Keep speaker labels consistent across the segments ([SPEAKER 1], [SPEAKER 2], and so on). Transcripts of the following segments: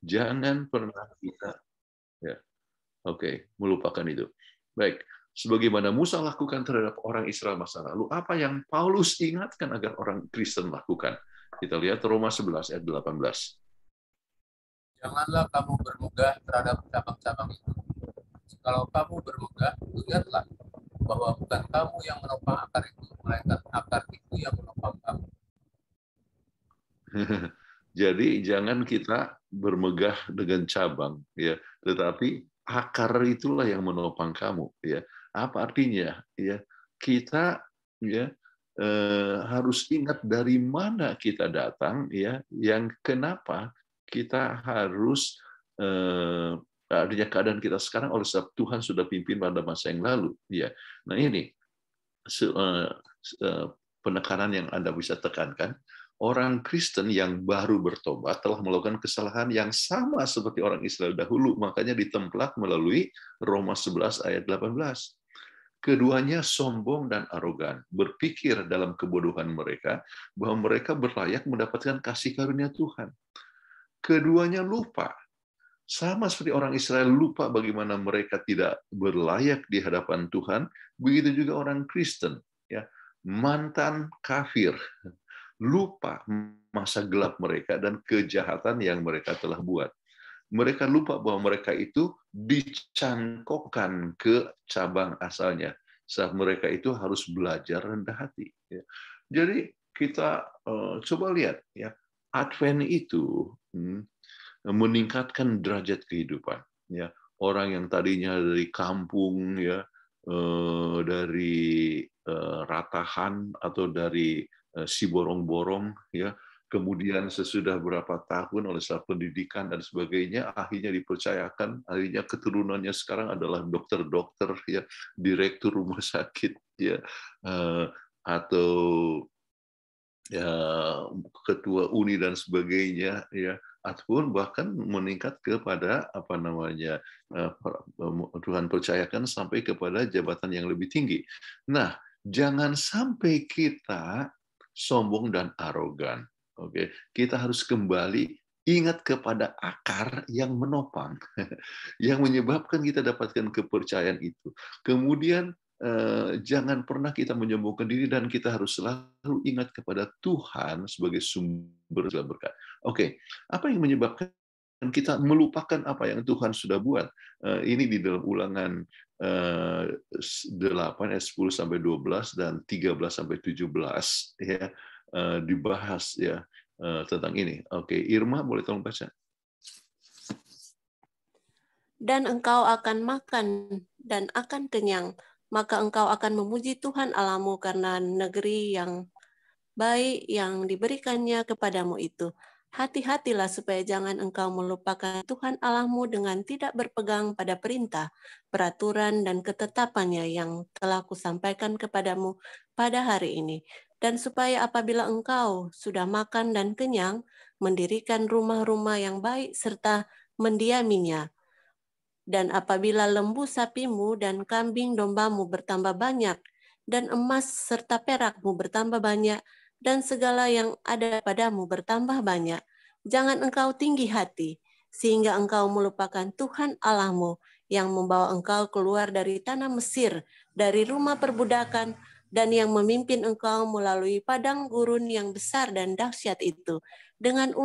[SPEAKER 1] Jangan pernah kita ya, oke okay, melupakan itu. Baik, sebagaimana Musa lakukan terhadap orang Israel masa lalu, apa yang Paulus ingatkan agar orang Kristen lakukan? Kita lihat Roma 11 ayat 18.
[SPEAKER 2] Janganlah kamu bermegah terhadap cabang-cabang itu. Kalau kamu bermegah, ingatlah bahwa bukan kamu yang menopang akar itu, melainkan akar itu yang menopang kamu.
[SPEAKER 1] Jadi jangan kita bermegah dengan cabang ya, tetapi akar itulah yang menopang kamu ya. Apa artinya ya? Kita ya eh, harus ingat dari mana kita datang ya, yang kenapa kita harus eh, artinya keadaan kita sekarang oleh sebab Tuhan sudah pimpin pada masa yang lalu ya. Nah ini se, eh, se, eh, penekanan yang Anda bisa tekankan orang Kristen yang baru bertobat telah melakukan kesalahan yang sama seperti orang Israel dahulu, makanya ditemplak melalui Roma 11 ayat 18. Keduanya sombong dan arogan, berpikir dalam kebodohan mereka bahwa mereka berlayak mendapatkan kasih karunia Tuhan. Keduanya lupa, sama seperti orang Israel lupa bagaimana mereka tidak berlayak di hadapan Tuhan, begitu juga orang Kristen, ya. mantan kafir lupa masa gelap mereka dan kejahatan yang mereka telah buat. Mereka lupa bahwa mereka itu dicangkokkan ke cabang asalnya. Saat mereka itu harus belajar rendah hati. Ya. Jadi kita eh, coba lihat ya, Advent itu hmm, meningkatkan derajat kehidupan. Ya, orang yang tadinya dari kampung ya, eh, dari eh, ratahan atau dari Eh, si borong-borong ya kemudian sesudah berapa tahun oleh salah pendidikan dan sebagainya akhirnya dipercayakan akhirnya keturunannya sekarang adalah dokter-dokter ya direktur rumah sakit ya eh, atau ya ketua uni dan sebagainya ya ataupun bahkan meningkat kepada apa namanya eh, Tuhan percayakan sampai kepada jabatan yang lebih tinggi. Nah, jangan sampai kita sombong dan arogan. Oke, kita harus kembali ingat kepada akar yang menopang, yang menyebabkan kita dapatkan kepercayaan itu. Kemudian eh, jangan pernah kita menyombongkan diri dan kita harus selalu ingat kepada Tuhan sebagai sumber segala berkat. Oke, apa yang menyebabkan kita melupakan apa yang Tuhan sudah buat? Eh, ini di dalam ulangan 8 eh, S10 eh, sampai 12 dan 13 sampai 17 ya eh, dibahas ya tentang ini. Oke, Irma boleh tolong baca.
[SPEAKER 3] Dan engkau akan makan dan akan kenyang, maka engkau akan memuji Tuhan Allahmu karena negeri yang baik yang diberikannya kepadamu itu hati-hatilah supaya jangan engkau melupakan Tuhan Allahmu dengan tidak berpegang pada perintah, peraturan, dan ketetapannya yang telah kusampaikan kepadamu pada hari ini. Dan supaya apabila engkau sudah makan dan kenyang, mendirikan rumah-rumah yang baik serta mendiaminya, dan apabila lembu sapimu dan kambing dombamu bertambah banyak, dan emas serta perakmu bertambah banyak, dan segala yang ada padamu bertambah banyak. Jangan engkau tinggi hati, sehingga engkau melupakan Tuhan Allahmu yang membawa engkau keluar dari tanah Mesir, dari rumah perbudakan, dan yang memimpin engkau melalui padang gurun yang besar dan dahsyat itu, dengan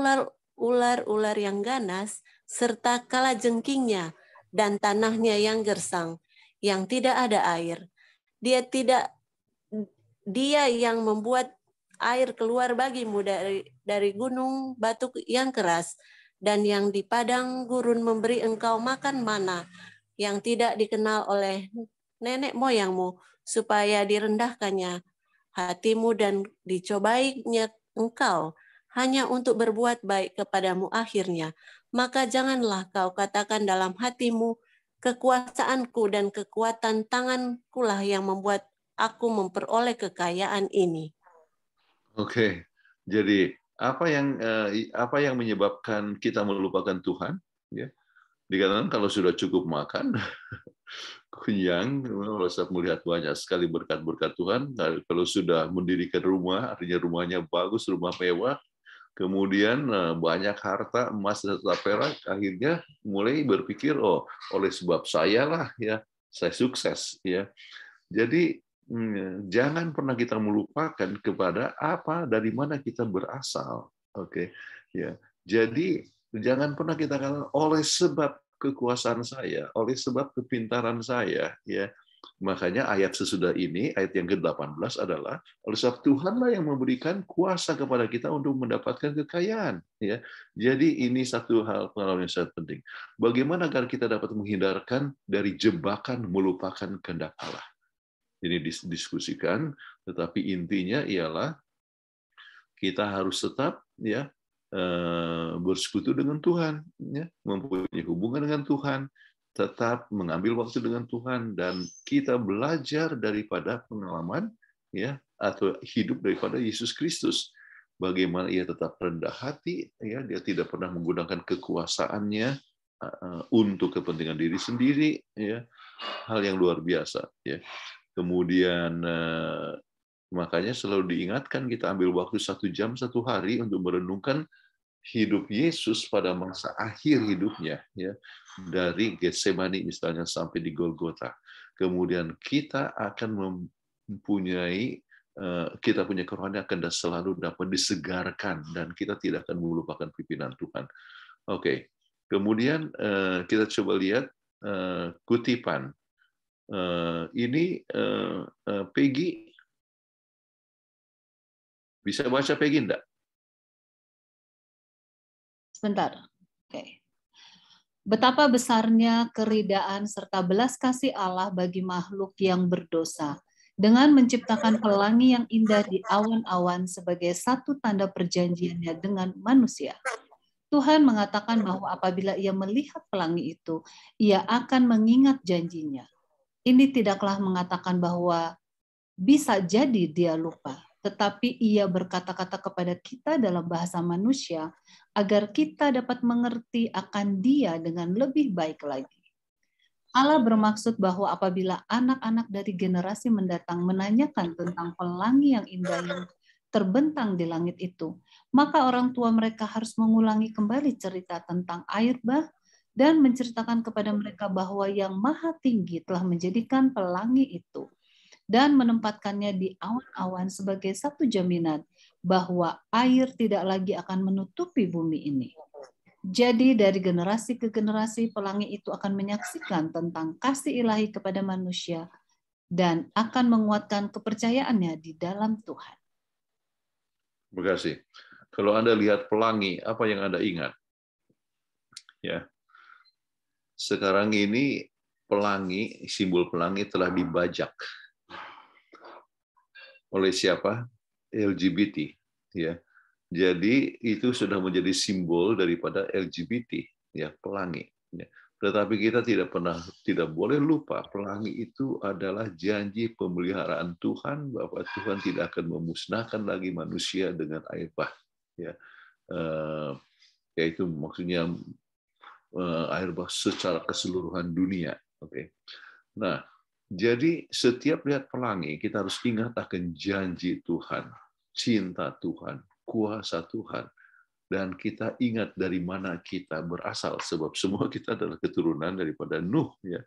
[SPEAKER 3] ular-ular yang ganas, serta kala jengkingnya, dan tanahnya yang gersang, yang tidak ada air. Dia tidak dia yang membuat air keluar bagimu dari dari gunung batu yang keras dan yang di padang gurun memberi engkau makan mana yang tidak dikenal oleh nenek moyangmu supaya direndahkannya hatimu dan dicobainya engkau hanya untuk berbuat baik kepadamu akhirnya maka janganlah kau katakan dalam hatimu kekuasaanku dan kekuatan tangankulah yang membuat aku memperoleh kekayaan ini
[SPEAKER 1] Oke. Jadi apa yang eh, apa yang menyebabkan kita melupakan Tuhan? Ya. Dikatakan kalau sudah cukup makan, kenyang, merasa melihat banyak sekali berkat-berkat Tuhan. Nah, kalau sudah mendirikan rumah, artinya rumahnya bagus, rumah mewah, kemudian eh, banyak harta emas serta perak, akhirnya mulai berpikir oh oleh sebab saya lah ya saya sukses ya. Jadi Hmm, ya. jangan pernah kita melupakan kepada apa dari mana kita berasal. Oke, okay? ya. Jadi jangan pernah kita katakan oleh sebab kekuasaan saya, oleh sebab kepintaran saya, ya. Makanya ayat sesudah ini, ayat yang ke-18 adalah oleh sebab Tuhanlah yang memberikan kuasa kepada kita untuk mendapatkan kekayaan, ya. Jadi ini satu hal pengalaman yang sangat penting. Bagaimana agar kita dapat menghindarkan dari jebakan melupakan kehendak Allah? ini didiskusikan, tetapi intinya ialah kita harus tetap ya eh, bersekutu dengan Tuhan, ya, mempunyai hubungan dengan Tuhan, tetap mengambil waktu dengan Tuhan dan kita belajar daripada pengalaman ya atau hidup daripada Yesus Kristus. Bagaimana ia tetap rendah hati, ya dia tidak pernah menggunakan kekuasaannya eh, eh, untuk kepentingan diri sendiri, ya hal yang luar biasa. Ya kemudian eh, makanya selalu diingatkan kita ambil waktu satu jam satu hari untuk merenungkan hidup Yesus pada masa akhir hidupnya ya dari Getsemani misalnya sampai di Golgota kemudian kita akan mempunyai eh, kita punya kerohanian akan selalu dapat disegarkan dan kita tidak akan melupakan pimpinan Tuhan. Oke, okay. kemudian eh, kita coba lihat kutipan uh, ini uh, uh, Peggy bisa baca Peggy enggak?
[SPEAKER 4] Sebentar. Oke. Okay.
[SPEAKER 5] Betapa besarnya keridaan serta belas kasih Allah bagi makhluk yang berdosa dengan menciptakan pelangi yang indah di awan-awan sebagai satu tanda perjanjiannya dengan manusia. Tuhan mengatakan bahwa apabila ia melihat pelangi itu, ia akan mengingat janjinya ini tidaklah mengatakan bahwa bisa jadi dia lupa, tetapi ia berkata-kata kepada kita dalam bahasa manusia agar kita dapat mengerti akan dia dengan lebih baik lagi. Allah bermaksud bahwa apabila anak-anak dari generasi mendatang menanyakan tentang pelangi yang indah yang terbentang di langit itu, maka orang tua mereka harus mengulangi kembali cerita tentang air bah dan menceritakan kepada mereka bahwa yang maha tinggi telah menjadikan pelangi itu dan menempatkannya di awan-awan sebagai satu jaminan bahwa air tidak lagi akan menutupi bumi ini. Jadi dari generasi ke generasi pelangi itu akan menyaksikan tentang kasih ilahi kepada manusia dan akan menguatkan kepercayaannya di dalam Tuhan.
[SPEAKER 1] Terima kasih. Kalau Anda lihat pelangi, apa yang Anda ingat? Ya. Sekarang ini pelangi, simbol pelangi telah dibajak oleh siapa? LGBT, ya. Jadi itu sudah menjadi simbol daripada LGBT, ya, pelangi. Ya. Tetapi kita tidak pernah tidak boleh lupa pelangi itu adalah janji pemeliharaan Tuhan bahwa Tuhan tidak akan memusnahkan lagi manusia dengan air bah. Ya. Eh, yaitu maksudnya Eh, air bah secara keseluruhan dunia. Oke. Nah, jadi setiap lihat pelangi kita harus ingat akan janji Tuhan, cinta Tuhan, kuasa Tuhan dan kita ingat dari mana kita berasal sebab semua kita adalah keturunan daripada Nuh ya.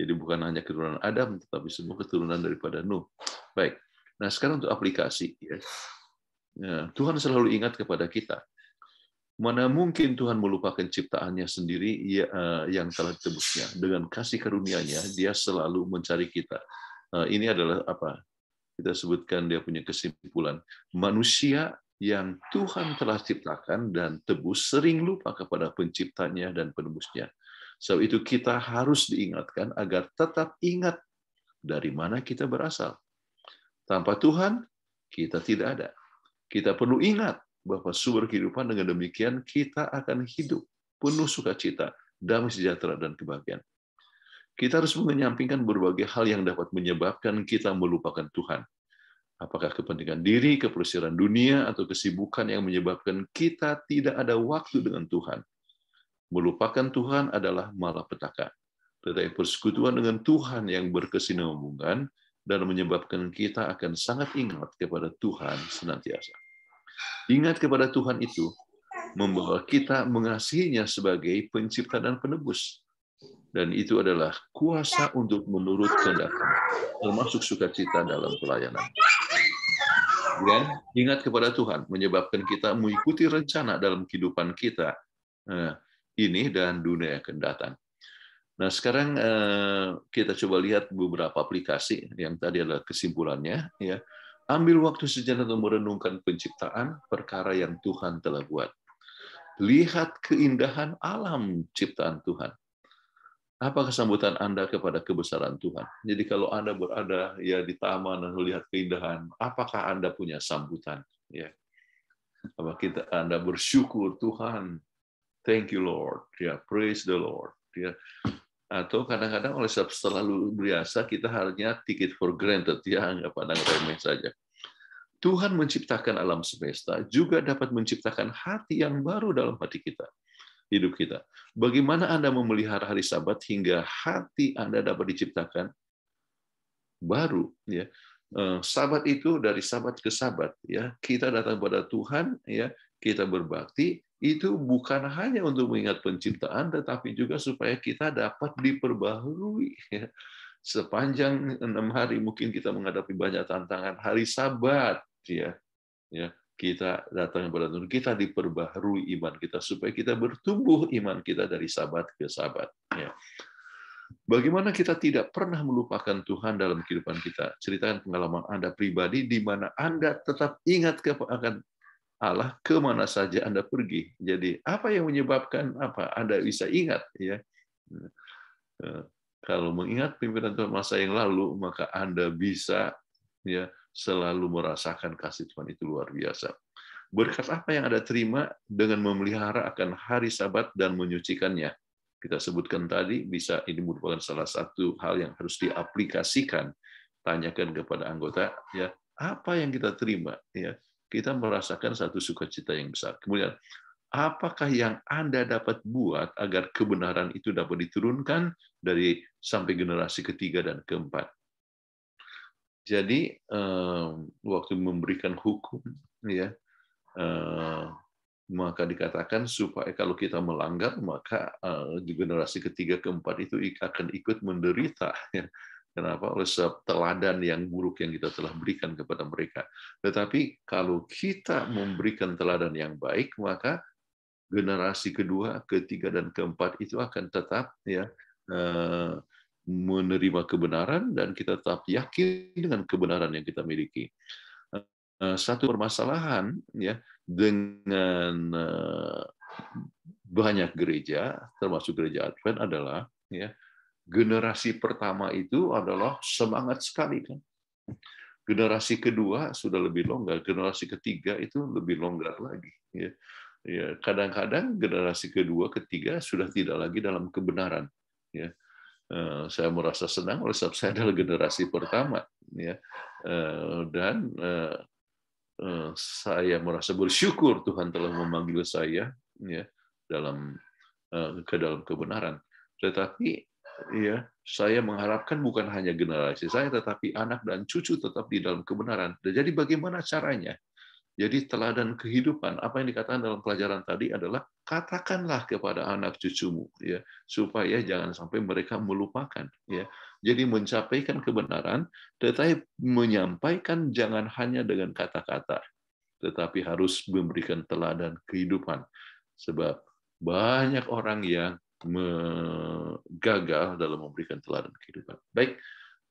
[SPEAKER 1] Jadi bukan hanya keturunan Adam tetapi semua keturunan daripada Nuh. Baik. Nah, sekarang untuk aplikasi ya. Nah, Tuhan selalu ingat kepada kita. Mana mungkin Tuhan melupakan ciptaannya sendiri ya, eh, yang telah ditebusnya. Dengan kasih karunia-Nya, Dia selalu mencari kita. Eh, ini adalah apa? Kita sebutkan dia punya kesimpulan. Manusia yang Tuhan telah ciptakan dan tebus sering lupa kepada penciptanya dan penebusnya. Sebab itu kita harus diingatkan agar tetap ingat dari mana kita berasal. Tanpa Tuhan, kita tidak ada. Kita perlu ingat bahwa sumber kehidupan dengan demikian kita akan hidup penuh sukacita, damai sejahtera, dan kebahagiaan. Kita harus menyampingkan berbagai hal yang dapat menyebabkan kita melupakan Tuhan. Apakah kepentingan diri, keperusiran dunia, atau kesibukan yang menyebabkan kita tidak ada waktu dengan Tuhan. Melupakan Tuhan adalah malapetaka. Tetapi persekutuan dengan Tuhan yang berkesinambungan dan menyebabkan kita akan sangat ingat kepada Tuhan senantiasa. Ingat kepada Tuhan itu membawa kita mengasihinya sebagai pencipta dan penebus. Dan itu adalah kuasa untuk menurut kehendak, termasuk sukacita dalam pelayanan. Dan ingat kepada Tuhan, menyebabkan kita mengikuti rencana dalam kehidupan kita eh, ini dan dunia yang akan datang. Nah, sekarang eh, kita coba lihat beberapa aplikasi yang tadi adalah kesimpulannya ya. Ambil waktu sejenak untuk merenungkan penciptaan perkara yang Tuhan telah buat. Lihat keindahan alam ciptaan Tuhan. Apa kesambutan Anda kepada kebesaran Tuhan? Jadi kalau Anda berada ya di taman dan melihat keindahan, apakah Anda punya sambutan? Ya. Apa kita Anda bersyukur Tuhan, thank you Lord, ya praise the Lord, ya atau kadang-kadang oleh sebab selalu biasa kita hanya ticket for granted ya anggap pandang remeh saja. Tuhan menciptakan alam semesta juga dapat menciptakan hati yang baru dalam hati kita, hidup kita. Bagaimana Anda memelihara hari Sabat hingga hati Anda dapat diciptakan baru ya. Eh, sabat itu dari sabat ke sabat ya. Kita datang pada Tuhan ya, kita berbakti, itu bukan hanya untuk mengingat penciptaan, tetapi juga supaya kita dapat diperbaharui. Ya, sepanjang enam hari mungkin kita menghadapi banyak tantangan. Hari Sabat, ya, ya kita datang kepada Tuhan, kita diperbaharui iman kita supaya kita bertumbuh iman kita dari Sabat ke Sabat. Ya. Bagaimana kita tidak pernah melupakan Tuhan dalam kehidupan kita? Ceritakan pengalaman Anda pribadi di mana Anda tetap ingat akan Allah kemana saja Anda pergi. Jadi apa yang menyebabkan apa? Anda bisa ingat ya. Eh, eh, kalau mengingat pimpinan Tuhan masa yang lalu, maka Anda bisa ya selalu merasakan kasih Tuhan itu luar biasa. Berkat apa yang Anda terima dengan memelihara akan hari sabat dan menyucikannya. Kita sebutkan tadi, bisa ini merupakan salah satu hal yang harus diaplikasikan. Tanyakan kepada anggota, ya apa yang kita terima, ya kita merasakan satu sukacita yang besar. Kemudian, apakah yang Anda dapat buat agar kebenaran itu dapat diturunkan dari sampai generasi ketiga dan keempat? Jadi eh, waktu memberikan hukum, ya eh, maka dikatakan supaya kalau kita melanggar maka eh, di generasi ketiga keempat itu akan ikut menderita. Ya. Kenapa? Oleh sebab teladan yang buruk yang kita telah berikan kepada mereka. Tetapi kalau kita memberikan teladan yang baik, maka generasi kedua, ketiga, dan keempat itu akan tetap ya eh, menerima kebenaran dan kita tetap yakin dengan kebenaran yang kita miliki. Eh, satu permasalahan ya dengan eh, banyak gereja, termasuk gereja Advent adalah ya generasi pertama itu adalah semangat sekali kan. Generasi kedua sudah lebih longgar, generasi ketiga itu lebih longgar lagi. Ya. ya kadang-kadang generasi kedua, ketiga sudah tidak lagi dalam kebenaran. Ya. Eh, saya merasa senang oleh sebab saya adalah generasi pertama. Ya. Eh, dan eh, saya merasa bersyukur Tuhan telah memanggil saya ya, dalam ke dalam kebenaran. Tetapi Iya, saya mengharapkan bukan hanya generasi saya tetapi anak dan cucu tetap di dalam kebenaran. Jadi bagaimana caranya? Jadi teladan kehidupan apa yang dikatakan dalam pelajaran tadi adalah katakanlah kepada anak cucumu ya supaya jangan sampai mereka melupakan ya. Jadi mencapaikan kebenaran tetapi menyampaikan jangan hanya dengan kata-kata tetapi harus memberikan teladan kehidupan sebab banyak orang yang gagal dalam memberikan teladan kehidupan. Baik,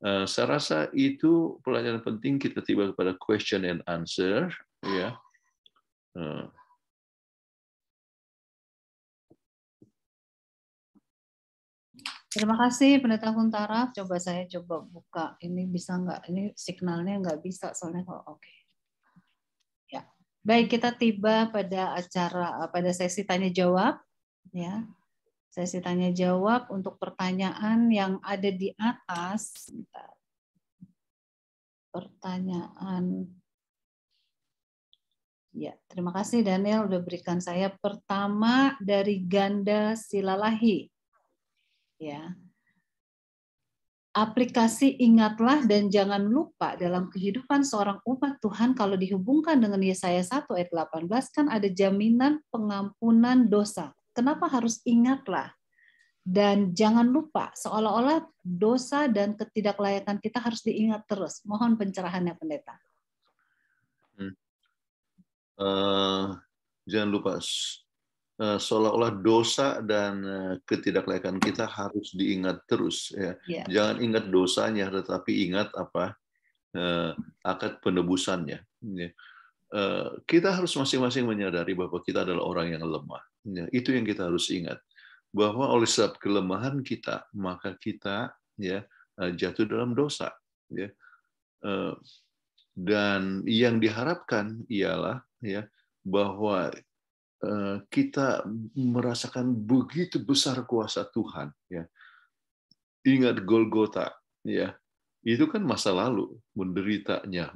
[SPEAKER 1] eh, saya rasa itu pelajaran penting kita tiba kepada question and answer ya
[SPEAKER 4] eh. Terima kasih Pendeta Huntara. Coba saya coba buka.
[SPEAKER 5] Ini bisa nggak? Ini signalnya nggak bisa soalnya kalau oke. Okay. Ya, baik kita tiba pada acara eh, pada sesi tanya jawab. Ya, sesi tanya jawab untuk pertanyaan yang ada di atas. Pertanyaan. Ya, terima kasih Daniel sudah berikan saya pertama dari ganda silalahi. Ya. Aplikasi ingatlah dan jangan lupa dalam kehidupan seorang umat Tuhan kalau dihubungkan dengan Yesaya 1 ayat 18 kan ada jaminan pengampunan dosa Kenapa harus ingatlah dan jangan lupa seolah-olah dosa dan ketidaklayakan kita harus diingat terus. Mohon pencerahannya pendeta.
[SPEAKER 1] Hmm. Uh, jangan lupa eh, seolah-olah dosa dan eh, ketidaklayakan kita harus diingat terus. Ya. Yeah. Jangan ingat dosanya, tetapi ingat apa uh, akad penebusannya. Yeah. Ya. kita harus masing-masing menyadari bahwa kita adalah orang yang lemah Ya, itu yang kita harus ingat bahwa oleh sebab kelemahan kita maka kita ya eh, jatuh dalam dosa. Ya. Eh, dan yang diharapkan ialah ya bahwa eh, kita merasakan begitu besar kuasa Tuhan. Ya. Ingat Golgota, ya itu kan masa lalu menderitanya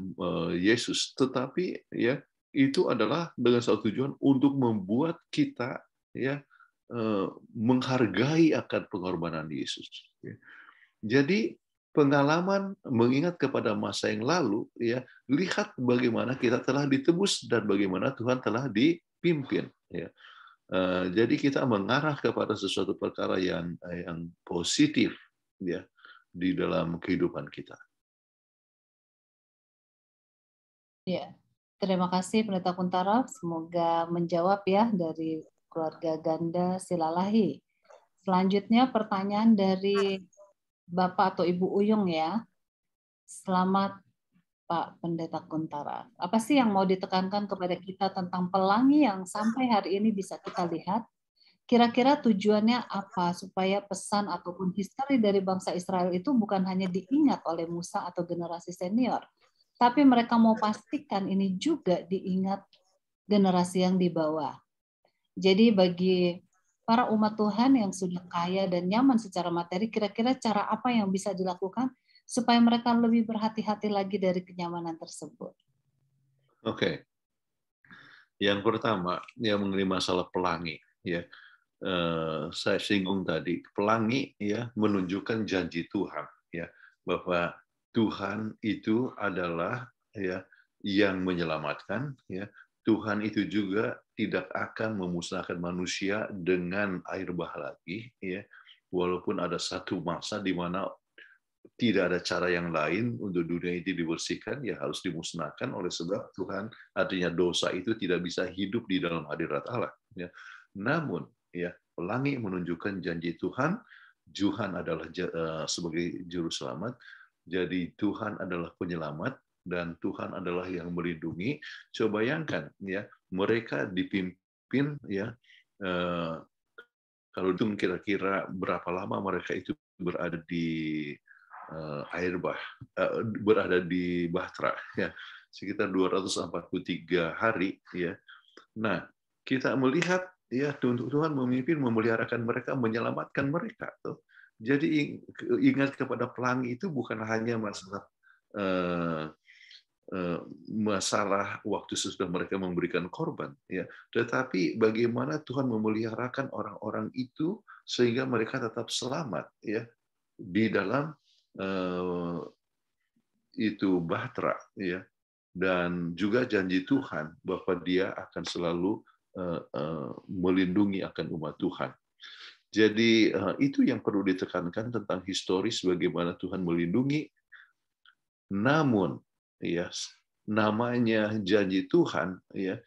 [SPEAKER 1] Yesus, tetapi ya itu adalah dengan satu tujuan untuk membuat kita ya eh, menghargai akan pengorbanan Yesus. Ya. Jadi pengalaman mengingat kepada masa yang lalu ya lihat bagaimana kita telah ditebus dan bagaimana Tuhan telah dipimpin ya. eh, jadi kita mengarah kepada sesuatu perkara yang yang positif ya di dalam kehidupan kita
[SPEAKER 5] ya Terima kasih Pendeta Kuntara, semoga menjawab ya dari keluarga ganda Silalahi. Selanjutnya pertanyaan dari Bapak atau Ibu Uyung ya. Selamat Pak Pendeta Kuntara. Apa sih yang mau ditekankan kepada kita tentang pelangi yang sampai hari ini bisa kita lihat? Kira-kira tujuannya apa supaya pesan ataupun histori dari bangsa Israel itu bukan hanya diingat oleh Musa atau generasi senior, tapi mereka mau pastikan ini juga diingat generasi yang di bawah. Jadi bagi para umat Tuhan yang sudah kaya dan nyaman secara materi, kira-kira cara apa yang bisa dilakukan supaya mereka lebih berhati-hati lagi dari kenyamanan tersebut?
[SPEAKER 1] Oke. Okay. Yang pertama, yang mengenai masalah pelangi, ya. Eh, saya singgung tadi, pelangi ya menunjukkan janji Tuhan, ya, bahwa Tuhan itu adalah ya yang menyelamatkan ya Tuhan itu juga tidak akan memusnahkan manusia dengan air bah lagi ya walaupun ada satu masa di mana tidak ada cara yang lain untuk dunia ini dibersihkan ya harus dimusnahkan oleh sebab Tuhan artinya dosa itu tidak bisa hidup di dalam hadirat Allah ya namun ya pelangi menunjukkan janji Tuhan Tuhan adalah eh, sebagai juru selamat jadi Tuhan adalah penyelamat dan Tuhan adalah yang melindungi. Coba bayangkan ya, mereka dipimpin ya eh, kalau itu kira-kira berapa lama mereka itu berada di eh, air bah eh, berada di Bahtera ya sekitar 243 hari ya. Nah, kita melihat ya Tuhan memimpin memeliharakan mereka menyelamatkan mereka tuh jadi ingat kepada pelangi itu bukan hanya masalah eh, eh, masalah waktu sesudah mereka memberikan korban, ya. Tetapi bagaimana Tuhan memeliharakan orang-orang itu sehingga mereka tetap selamat, ya, di dalam eh, itu bahtera, ya. Dan juga janji Tuhan bahwa Dia akan selalu melindungi akan umat Tuhan. Jadi eh, itu yang perlu ditekankan tentang historis bagaimana Tuhan melindungi. Namun ya namanya janji Tuhan ya,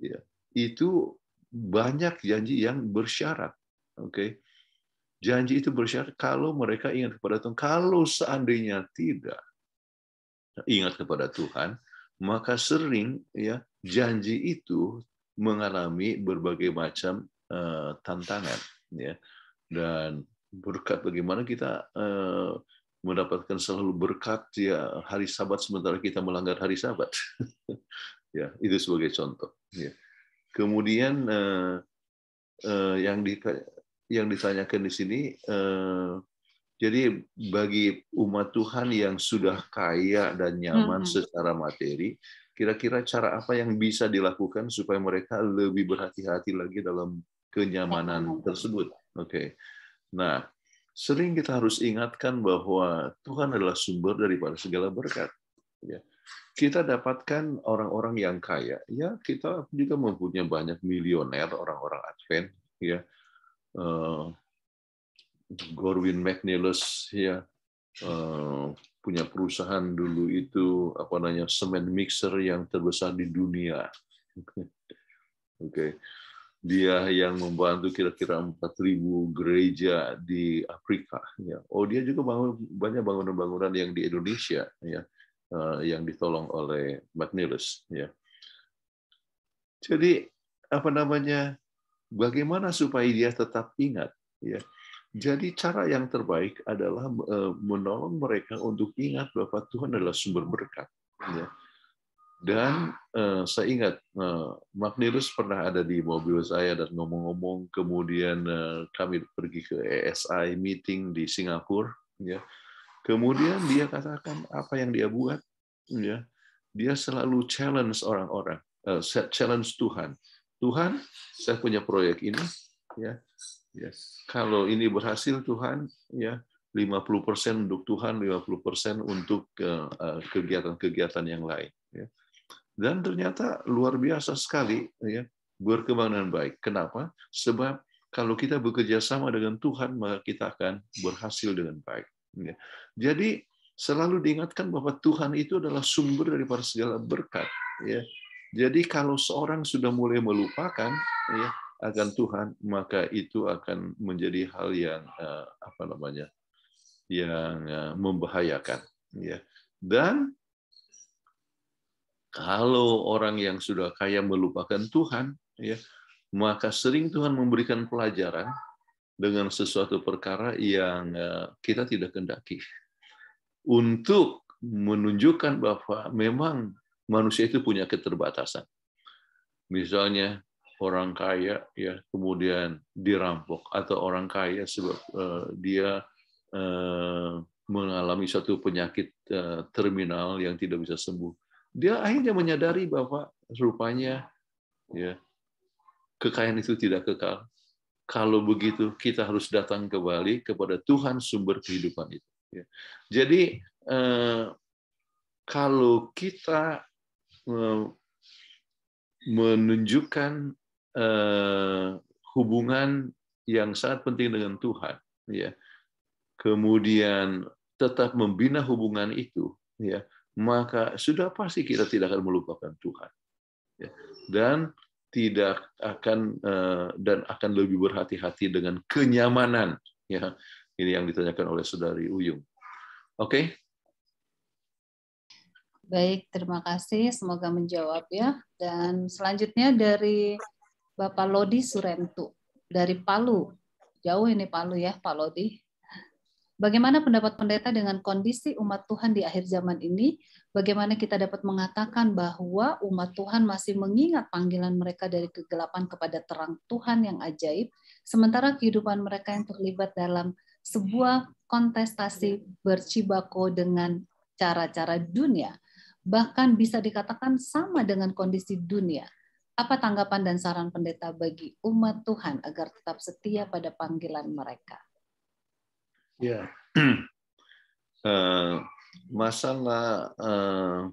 [SPEAKER 1] ya itu banyak janji yang bersyarat. Oke. Okay? Janji itu bersyarat kalau mereka ingat kepada Tuhan. Kalau seandainya tidak ingat kepada Tuhan, maka sering ya janji itu mengalami berbagai macam uh, tantangan ya dan berkat bagaimana kita eh, mendapatkan selalu berkat ya hari Sabat sementara kita melanggar hari Sabat. ya, itu sebagai contoh, ya. Kemudian eh, eh, yang di yang ditanyakan di sini jadi bagi umat Tuhan yang sudah kaya dan nyaman secara materi, kira-kira cara apa yang bisa dilakukan supaya mereka lebih berhati-hati lagi dalam kenyamanan tersebut. Oke. Okay. Nah, sering kita harus ingatkan bahwa Tuhan adalah sumber daripada segala berkat. Ya. Kita dapatkan orang-orang yang kaya. Ya, kita juga mempunyai banyak milioner orang-orang Advent. Ya, uh, eh, Gorwin McNeilis ya uh, punya perusahaan dulu itu apa namanya semen mixer yang terbesar di dunia. Oke. okay dia yang membantu kira-kira 4.000 gereja di Afrika. Ya. Oh dia juga bangun banyak bangunan-bangunan yang di Indonesia ya eh, yang ditolong oleh Macmillan. Ya. Jadi apa namanya? Bagaimana supaya dia tetap ingat? Ya. Jadi cara yang terbaik adalah eh, menolong mereka untuk ingat bahwa Tuhan adalah sumber berkat. Ya. Dan eh, saya ingat eh, Magnus pernah ada di mobil saya dan ngomong-ngomong, kemudian eh, kami pergi ke ESI meeting di Singapura, ya. Kemudian dia katakan apa yang dia buat, ya. Dia selalu challenge orang-orang, eh, challenge Tuhan. Tuhan, saya punya proyek ini, ya. Yes. Ya, kalau ini berhasil Tuhan, ya 50% untuk Tuhan, 50% untuk eh, eh, kegiatan-kegiatan yang lain. Ya. Dan ternyata luar biasa sekali ya berkembang dengan baik. Kenapa? Sebab kalau kita bekerja sama dengan Tuhan maka kita akan berhasil dengan baik. Ya. Jadi selalu diingatkan bahwa Tuhan itu adalah sumber dari segala berkat. Ya. Jadi kalau seorang sudah mulai melupakan ya, akan Tuhan, maka itu akan menjadi hal yang eh, apa namanya, yang eh, membahayakan. Ya. Dan kalau orang yang sudah kaya melupakan Tuhan, ya, maka sering Tuhan memberikan pelajaran dengan sesuatu perkara yang eh, kita tidak kendaki. Untuk menunjukkan bahwa memang manusia itu punya keterbatasan. Misalnya orang kaya ya kemudian dirampok atau orang kaya sebab uh, dia uh, mengalami suatu penyakit uh, terminal yang tidak bisa sembuh dia akhirnya menyadari bahwa rupanya ya kekayaan itu tidak kekal. Kalau begitu kita harus datang kembali kepada Tuhan sumber kehidupan itu. Ya. Jadi eh, kalau kita eh, menunjukkan eh, hubungan yang sangat penting dengan Tuhan, ya, kemudian tetap membina hubungan itu, ya, maka sudah pasti kita tidak akan melupakan Tuhan ya. dan tidak akan eh, dan akan lebih berhati-hati dengan kenyamanan ya ini yang ditanyakan oleh saudari Uyung oke okay?
[SPEAKER 5] baik terima kasih semoga menjawab ya dan selanjutnya dari Bapak Lodi Surentu dari Palu jauh ini Palu ya Pak Lodi Bagaimana pendapat pendeta dengan kondisi umat Tuhan di akhir zaman ini? Bagaimana kita dapat mengatakan bahwa umat Tuhan masih mengingat panggilan mereka dari kegelapan kepada terang Tuhan yang ajaib, sementara kehidupan mereka yang terlibat dalam sebuah kontestasi bercibako dengan cara-cara dunia, bahkan bisa dikatakan sama dengan kondisi dunia. Apa tanggapan dan saran pendeta bagi umat Tuhan agar tetap setia pada panggilan mereka?
[SPEAKER 1] Ya. Uh, masalah uh,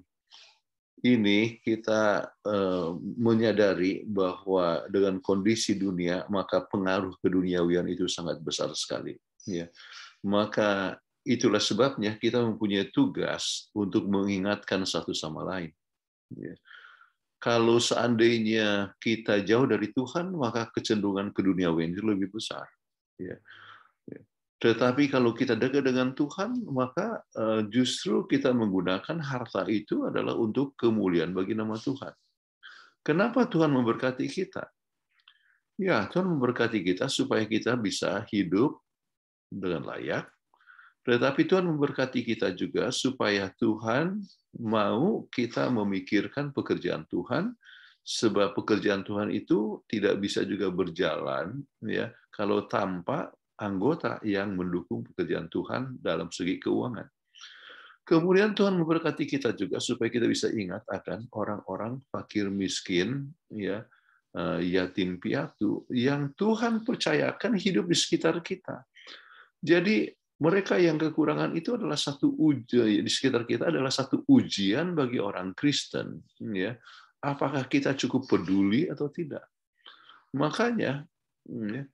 [SPEAKER 1] ini kita uh, menyadari bahwa dengan kondisi dunia maka pengaruh keduniawian itu sangat besar sekali. Ya. Maka itulah sebabnya kita mempunyai tugas untuk mengingatkan satu sama lain. Ya. Kalau seandainya kita jauh dari Tuhan maka kecenderungan keduniawian itu lebih besar. Ya tetapi kalau kita dekat dengan Tuhan, maka eh, justru kita menggunakan harta itu adalah untuk kemuliaan bagi nama Tuhan. Kenapa Tuhan memberkati kita? Ya, Tuhan memberkati kita supaya kita bisa hidup dengan layak. Tetapi Tuhan memberkati kita juga supaya Tuhan mau kita memikirkan pekerjaan Tuhan, sebab pekerjaan Tuhan itu tidak bisa juga berjalan ya kalau tanpa anggota yang mendukung pekerjaan Tuhan dalam segi keuangan. Kemudian Tuhan memberkati kita juga supaya kita bisa ingat akan orang-orang fakir miskin, ya, eh, yatim piatu yang Tuhan percayakan hidup di sekitar kita. Jadi mereka yang kekurangan itu adalah satu uji di sekitar kita adalah satu ujian bagi orang Kristen, ya. Apakah kita cukup peduli atau tidak? Makanya ya,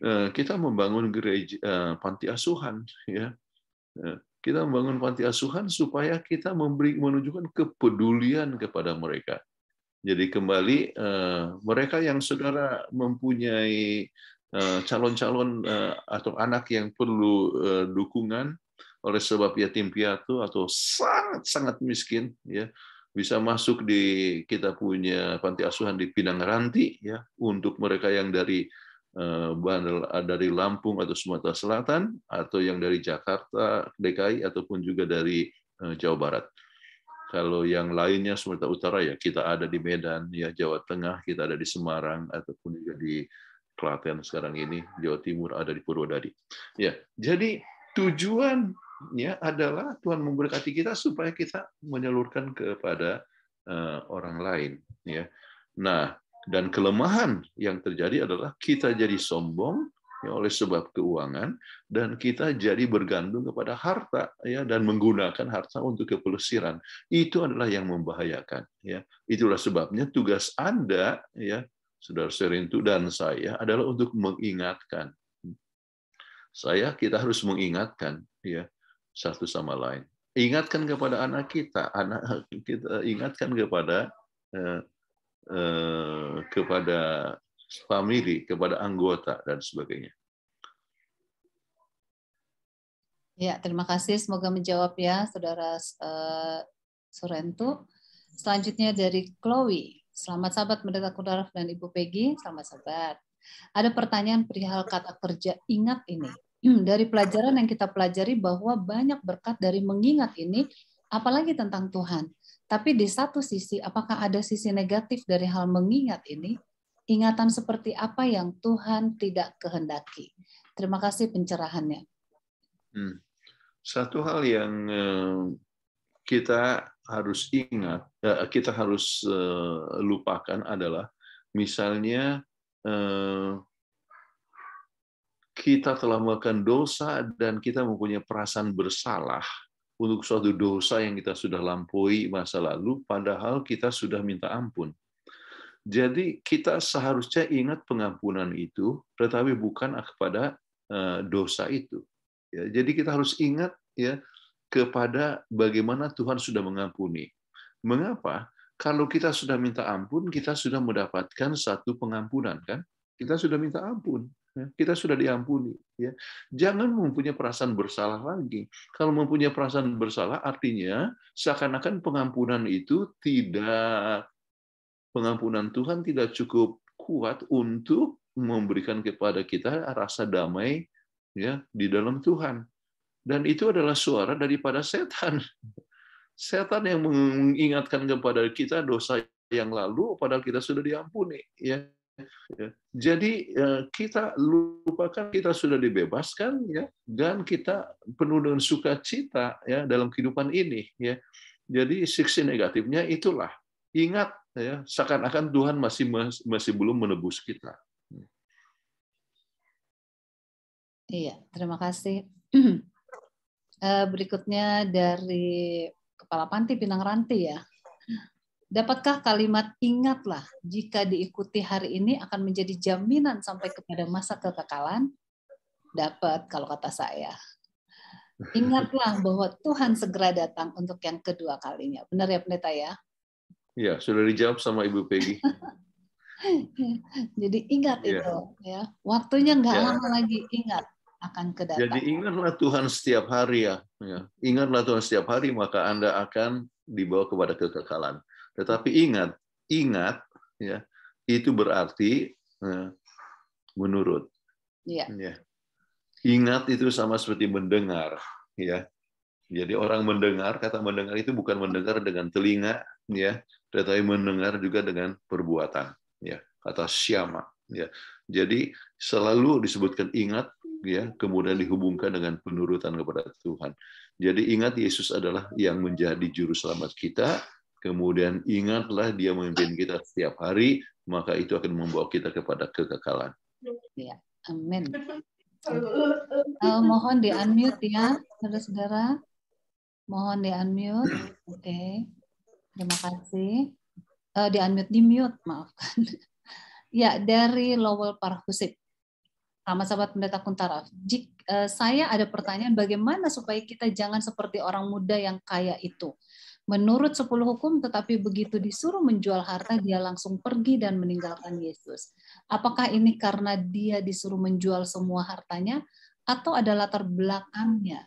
[SPEAKER 1] Eh, kita membangun gereja eh, panti asuhan ya eh, kita membangun panti asuhan supaya kita memberi menunjukkan kepedulian kepada mereka jadi kembali mereka yang saudara mempunyai calon-calon atau anak yang perlu dukungan oleh sebab yatim piatu atau sangat-sangat miskin ya bisa masuk di kita punya panti asuhan di Pinang Ranti ya untuk mereka yang dari Eh, dari Lampung atau Sumatera Selatan atau yang dari Jakarta, DKI ataupun juga dari eh, Jawa Barat. Kalau yang lainnya Sumatera Utara ya kita ada di Medan, ya Jawa Tengah kita ada di Semarang ataupun juga di Klaten sekarang ini, Jawa Timur ada di Purwodadi. Ya, jadi tujuannya adalah Tuhan memberkati kita supaya kita menyalurkan kepada eh, orang lain, ya. Nah, dan kelemahan yang terjadi adalah kita jadi sombong ya oleh sebab keuangan dan kita jadi bergantung kepada harta ya dan menggunakan harta untuk kepelesiran itu adalah yang membahayakan ya itulah sebabnya tugas anda ya saudara Serintu dan saya adalah untuk mengingatkan saya kita harus mengingatkan ya satu sama lain ingatkan kepada anak kita anak kita ingatkan kepada eh, Eh, kepada family, kepada anggota dan sebagainya.
[SPEAKER 5] Ya, terima kasih. Semoga menjawab ya, Saudara eh, Sorento. Selanjutnya dari Chloe. Selamat sahabat Mendeta Kudaraf dan Ibu Peggy. Selamat sahabat. Ada pertanyaan perihal kata kerja ingat ini. Hmm, dari pelajaran yang kita pelajari bahwa banyak berkat dari mengingat ini, apalagi tentang Tuhan. Tapi di satu sisi, apakah ada sisi negatif dari hal mengingat ini? Ingatan seperti apa yang Tuhan tidak kehendaki? Terima kasih pencerahannya.
[SPEAKER 1] Hmm. Satu hal yang eh, kita harus ingat, eh, kita harus eh, lupakan adalah misalnya kita telah melakukan dosa dan kita mempunyai perasaan bersalah untuk suatu dosa yang kita sudah lampaui masa lalu, padahal kita sudah minta ampun. Jadi kita seharusnya ingat pengampunan itu, tetapi bukan kepada eh, dosa itu. Ya, jadi kita harus ingat ya kepada bagaimana Tuhan sudah mengampuni. Mengapa? Kalau kita sudah minta ampun, kita sudah mendapatkan satu pengampunan kan? Kita sudah minta ampun. Ya, kita sudah diampuni. Ya. Jangan mempunyai perasaan bersalah lagi. Kalau mempunyai perasaan bersalah, artinya seakan-akan pengampunan itu tidak pengampunan Tuhan tidak cukup kuat untuk memberikan kepada kita rasa damai ya di dalam Tuhan. Dan itu adalah suara daripada setan. Setan yang mengingatkan kepada kita dosa yang lalu padahal kita sudah diampuni ya Ya. Jadi eh, kita lupakan kita sudah dibebaskan ya dan kita penuh dengan sukacita ya dalam kehidupan ini ya. Jadi sisi negatifnya itulah ingat ya seakan-akan Tuhan masih masih belum menebus kita.
[SPEAKER 5] Iya, terima kasih. Eh, berikutnya dari Kepala Panti Pinang Ranti ya. Dapatkah kalimat ingatlah jika diikuti hari ini akan menjadi jaminan sampai kepada masa kekekalan? Dapat kalau kata saya. Ingatlah bahwa Tuhan segera datang untuk yang kedua kalinya. Benar ya pendeta ya?
[SPEAKER 1] Ya, sudah dijawab sama Ibu Peggy.
[SPEAKER 5] Jadi ingat ya. itu ya. Waktunya nggak ya. lama lagi, ingat akan kedatangan. Jadi
[SPEAKER 1] ingatlah Tuhan setiap hari ya. ya. Ingatlah Tuhan setiap hari maka Anda akan dibawa kepada kekekalan. Tetapi ingat, ingat ya, itu berarti eh, menurut. Ya. ya. Ingat itu sama seperti mendengar, ya. Jadi orang mendengar, kata mendengar itu bukan mendengar dengan telinga, ya, tetapi mendengar juga dengan perbuatan, ya. Kata syama, ya. Jadi selalu disebutkan ingat, ya, kemudian dihubungkan dengan penurutan kepada Tuhan. Jadi ingat Yesus adalah yang menjadi juru selamat kita, kemudian ingatlah dia memimpin kita setiap hari, maka itu akan membawa kita kepada kekekalan.
[SPEAKER 5] Ya, amin. Uh, mohon di unmute ya, saudara-saudara. Mohon di unmute. Oke, okay. terima kasih. Uh, eh, di unmute, di mute, maafkan. ya, dari Lowell Parhusip. Sama sahabat pendeta Kuntaraf. Jika, uh, eh, saya ada pertanyaan, bagaimana supaya kita jangan seperti orang muda yang kaya itu? menurut sepuluh hukum, tetapi begitu disuruh menjual harta, dia langsung pergi dan meninggalkan Yesus. Apakah ini karena dia disuruh menjual semua hartanya, atau ada latar belakangnya?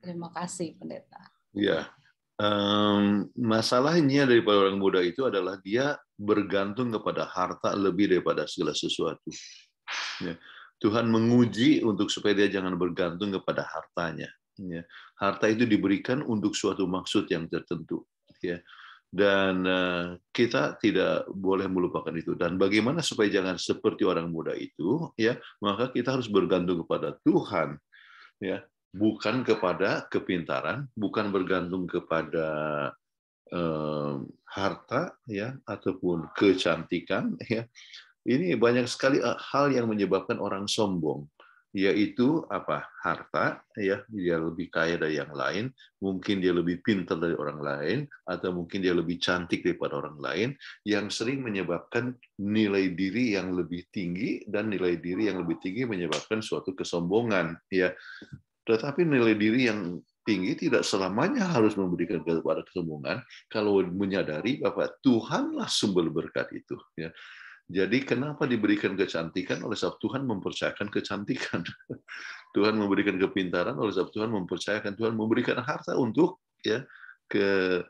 [SPEAKER 5] Terima kasih, pendeta.
[SPEAKER 1] Ya, um, masalahnya dari orang muda itu adalah dia bergantung kepada harta lebih daripada segala sesuatu. Ya. Tuhan menguji untuk supaya dia jangan bergantung kepada hartanya. Ya. Harta itu diberikan untuk suatu maksud yang tertentu. Ya. Dan eh, kita tidak boleh melupakan itu. Dan bagaimana supaya jangan seperti orang muda itu, ya, maka kita harus bergantung kepada Tuhan, ya, bukan kepada kepintaran, bukan bergantung kepada eh, harta, ya, ataupun kecantikan, ya, ini banyak sekali eh, hal yang menyebabkan orang sombong yaitu apa harta ya dia lebih kaya dari yang lain mungkin dia lebih pintar dari orang lain atau mungkin dia lebih cantik daripada orang lain yang sering menyebabkan nilai diri yang lebih tinggi dan nilai diri yang lebih tinggi menyebabkan suatu kesombongan ya tetapi nilai diri yang tinggi tidak selamanya harus memberikan kepada kesombongan kalau menyadari bahwa Tuhanlah sumber berkat itu ya jadi kenapa diberikan kecantikan oleh sebab Tuhan mempercayakan kecantikan. Tuhan memberikan kepintaran oleh sebab Tuhan mempercayakan. Tuhan memberikan harta untuk ya ke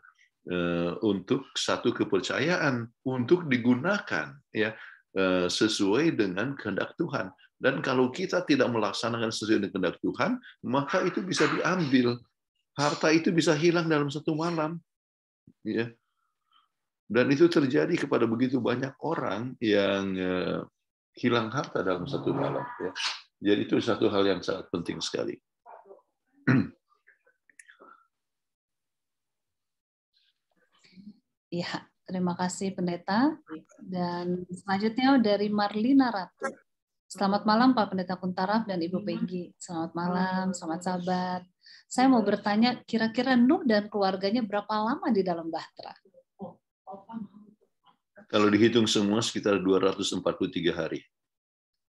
[SPEAKER 1] uh, untuk satu kepercayaan untuk digunakan ya uh, sesuai dengan kehendak Tuhan. Dan kalau kita tidak melaksanakan sesuai dengan kehendak Tuhan, maka itu bisa diambil. Harta itu bisa hilang dalam satu malam. Ya dan itu terjadi kepada begitu banyak orang yang eh, hilang harta dalam satu malam. Ya. Jadi itu satu hal yang sangat penting sekali.
[SPEAKER 5] Ya, terima kasih pendeta. Dan selanjutnya dari Marlina Ratu. Selamat malam Pak Pendeta Kuntaraf dan Ibu Peggy. Selamat malam, selamat sahabat. Saya mau bertanya, kira-kira Nuh dan keluarganya berapa lama di dalam bahtera?
[SPEAKER 1] Kalau dihitung semua sekitar 243 hari.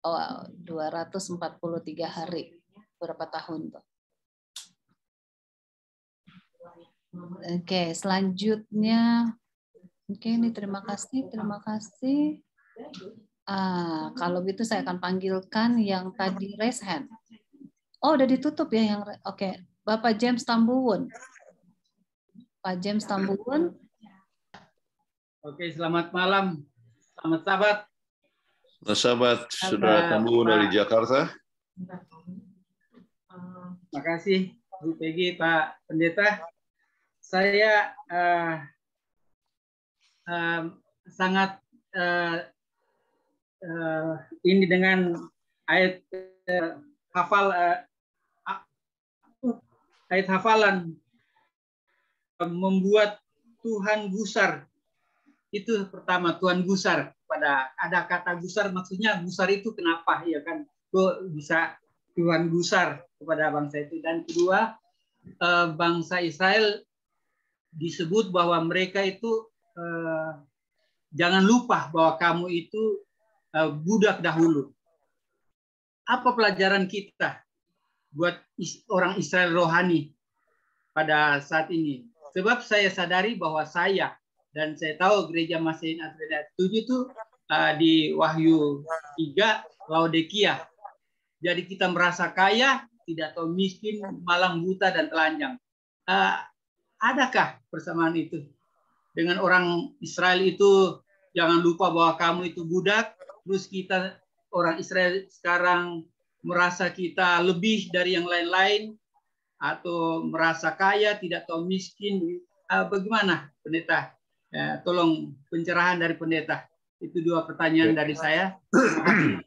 [SPEAKER 5] Oh, wow, 243 hari. Berapa tahun tuh? Oke, okay, selanjutnya. Oke, okay, ini terima kasih, terima kasih. Ah, kalau gitu saya akan panggilkan yang tadi raise hand. Oh, udah ditutup ya yang oke. Okay. Bapak James Tambuwon. Pak James Tambuwon,
[SPEAKER 4] Oke, selamat malam. Selamat sahabat.
[SPEAKER 1] Selamat sahabat, sudah tamu dari Jakarta.
[SPEAKER 4] Terima kasih, Bu Peggy, Pak Pendeta. Saya uh, uh, sangat uh, uh, ini dengan ayat uh, hafal uh, ayat hafalan membuat Tuhan gusar itu pertama Tuhan gusar pada ada kata gusar maksudnya gusar itu kenapa ya kan? kok bisa Tuhan gusar kepada bangsa itu dan kedua eh, bangsa Israel disebut bahwa mereka itu eh, jangan lupa bahwa kamu itu eh, budak dahulu. Apa pelajaran kita buat orang Israel rohani pada saat ini? Sebab saya sadari bahwa saya dan saya tahu gereja Masein ada 7 itu uh, di Wahyu 3 Laodikia. Jadi kita merasa kaya, tidak tahu miskin, malang buta dan telanjang. Uh, adakah persamaan itu dengan orang Israel itu jangan lupa bahwa kamu itu budak, terus kita orang Israel sekarang merasa kita lebih dari yang lain-lain atau merasa kaya, tidak tahu miskin. Eh, bagaimana pendeta? Ya, tolong pencerahan dari pendeta. Itu dua pertanyaan okay. dari saya. Hmm.